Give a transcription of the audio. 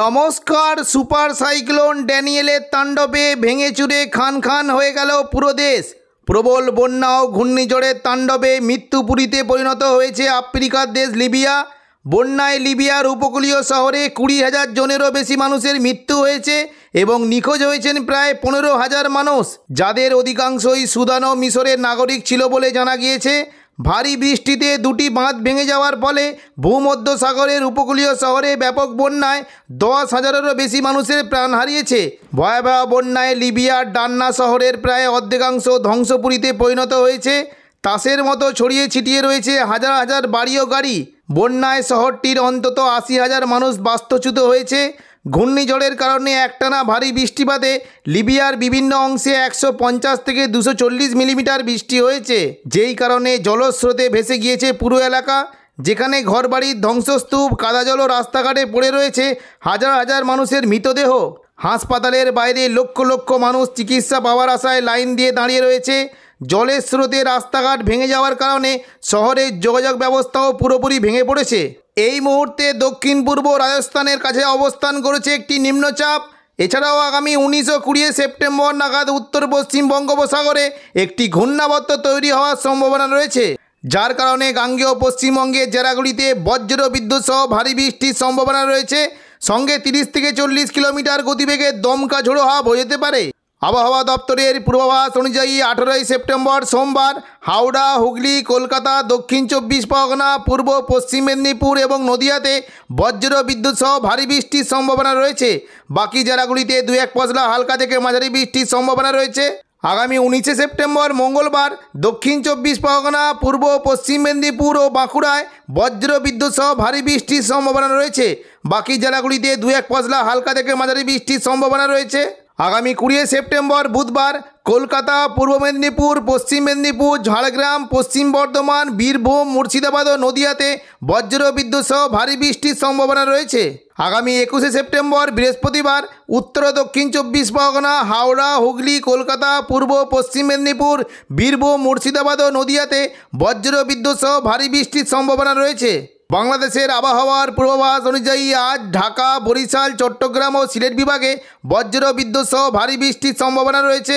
নমস্কার super cyclone ড্যানিয়েলের তাণ্ডবে ভেঙে চুরে খান খান হয়ে গেল পুরো দেশ প্রবল বন্যা ও ঘূর্ণিঝড়ের তাণ্ডবে মৃত্যুপুরীতে পরিণত হয়েছে আফ্রিকার দেশ লিবিয়া বন্যায় লিবিয়ার উপকূলীয় শহরে কুড়ি হাজার জনেরও বেশি মানুষের মৃত্যু হয়েছে এবং নিখোঁজ হয়েছেন প্রায় পনেরো হাজার মানুষ যাদের অধিকাংশই সুদান ও মিশরের নাগরিক ছিল বলে জানা গিয়েছে ভারী বৃষ্টিতে দুটি বাঁধ ভেঙে যাওয়ার ফলে ভূমধ্য সাগরের উপকূলীয় শহরে ব্যাপক বন্যায় দশ হাজারেরও বেশি মানুষের প্রাণ হারিয়েছে ভয়াবহ বন্যায় লিবিয়ার ডান্না শহরের প্রায় অর্ধেকাংশ ধ্বংসপুরীতে পরিণত হয়েছে তাসের মতো ছড়িয়ে ছিটিয়ে রয়েছে হাজার হাজার বাড়ি ও গাড়ি বন্যায় শহরটির অন্তত আশি হাজার মানুষ বাস্তুচ্যুত হয়েছে ঘূর্ণিঝড়ের কারণে একটানা ভারী বৃষ্টিপাতে লিবিয়ার বিভিন্ন অংশে একশো পঞ্চাশ থেকে দুশো চল্লিশ মিলিমিটার বৃষ্টি হয়েছে যেই কারণে জলস্রোতে ভেসে গিয়েছে পুরো এলাকা যেখানে ঘরবাড়ির ধ্বংসস্তূপ কাদাজল ও রাস্তাঘাটে পড়ে রয়েছে হাজার হাজার মানুষের মৃতদেহ হাসপাতালের বাইরে লক্ষ লক্ষ মানুষ চিকিৎসা পাওয়ার আশায় লাইন দিয়ে দাঁড়িয়ে রয়েছে জলের স্রোতে রাস্তাঘাট ভেঙে যাওয়ার কারণে শহরের যোগাযোগ ব্যবস্থাও পুরোপুরি ভেঙে পড়েছে এই মুহূর্তে দক্ষিণ পূর্ব রাজস্থানের কাছে অবস্থান করেছে একটি নিম্নচাপ এছাড়াও আগামী উনিশ ও কুড়ি সেপ্টেম্বর নাগাদ উত্তর পশ্চিম বঙ্গোপসাগরে একটি ঘূর্ণাবত্ত তৈরি হওয়ার সম্ভাবনা রয়েছে যার কারণে গাঙ্গেয় পশ্চিমবঙ্গের জেলাগুলিতে বজ্র বিদ্যুৎ সহ ভারী বৃষ্টির সম্ভাবনা রয়েছে সঙ্গে তিরিশ থেকে চল্লিশ কিলোমিটার গতিবেগে দমকা ঝোড়ো হাওয়া বোঝাতে পারে আবহাওয়া দপ্তরের পূর্বাভাস অনুযায়ী আঠেরোই সেপ্টেম্বর সোমবার হাওড়া হুগলি কলকাতা দক্ষিণ চব্বিশ পরগনা পূর্ব পশ্চিম মেদিনীপুর এবং নদিয়াতে বজ্র বিদ্যুৎ সহ ভারী বৃষ্টির সম্ভাবনা রয়েছে বাকি জেলাগুলিতে দু এক পশলা হালকা থেকে মাঝারি বৃষ্টির সম্ভাবনা রয়েছে আগামী উনিশে সেপ্টেম্বর মঙ্গলবার দক্ষিণ চব্বিশ পরগনা পূর্ব পশ্চিম মেদিনীপুর ও বাঁকুড়ায় বজ্র বিদ্যুৎ সহ ভারী বৃষ্টির সম্ভাবনা রয়েছে বাকি জেলাগুলিতে দু এক পশলা হালকা থেকে মাঝারি বৃষ্টির সম্ভাবনা রয়েছে আগামী কুড়ি সেপ্টেম্বর বুধবার কলকাতা পূর্ব মেদিনীপুর পশ্চিম মেদিনীপুর ঝাড়গ্রাম পশ্চিম বর্ধমান বীরভূম মুর্শিদাবাদ ও নদিয়াতে বজ্র বিদ্যুৎ সহ ভারী বৃষ্টির সম্ভাবনা রয়েছে আগামী একুশে সেপ্টেম্বর বৃহস্পতিবার উত্তর দক্ষিণ চব্বিশ পরগনা হাওড়া হুগলি কলকাতা পূর্ব পশ্চিম মেদিনীপুর বীরভূম মুর্শিদাবাদ ও নদিয়াতে বজ্র বিদ্যুৎ সহ ভারী বৃষ্টির সম্ভাবনা রয়েছে বাংলাদেশের আবহাওয়ার পূর্বাভাস অনুযায়ী আজ ঢাকা বরিশাল চট্টগ্রাম ও সিলেট বিভাগে বজ্র বিদ্যুৎ সহ ভারী বৃষ্টির সম্ভাবনা রয়েছে